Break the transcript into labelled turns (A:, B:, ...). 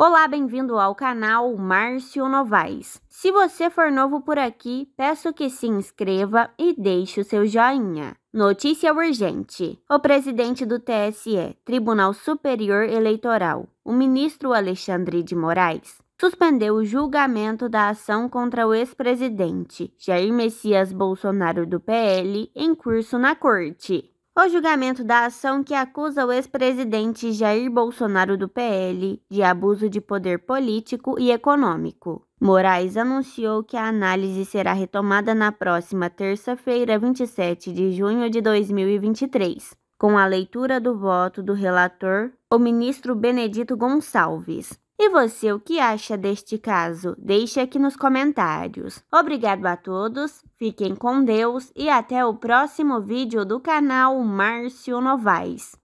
A: Olá, bem-vindo ao canal Márcio Novaes. Se você for novo por aqui, peço que se inscreva e deixe o seu joinha. Notícia urgente: o presidente do TSE, Tribunal Superior Eleitoral, o ministro Alexandre de Moraes, suspendeu o julgamento da ação contra o ex-presidente Jair Messias Bolsonaro do PL em curso na corte. O julgamento da ação que acusa o ex-presidente Jair Bolsonaro do PL de abuso de poder político e econômico. Moraes anunciou que a análise será retomada na próxima terça-feira, 27 de junho de 2023, com a leitura do voto do relator, o ministro Benedito Gonçalves. E você, o que acha deste caso? Deixe aqui nos comentários. Obrigado a todos, fiquem com Deus e até o próximo vídeo do canal Márcio Novaes.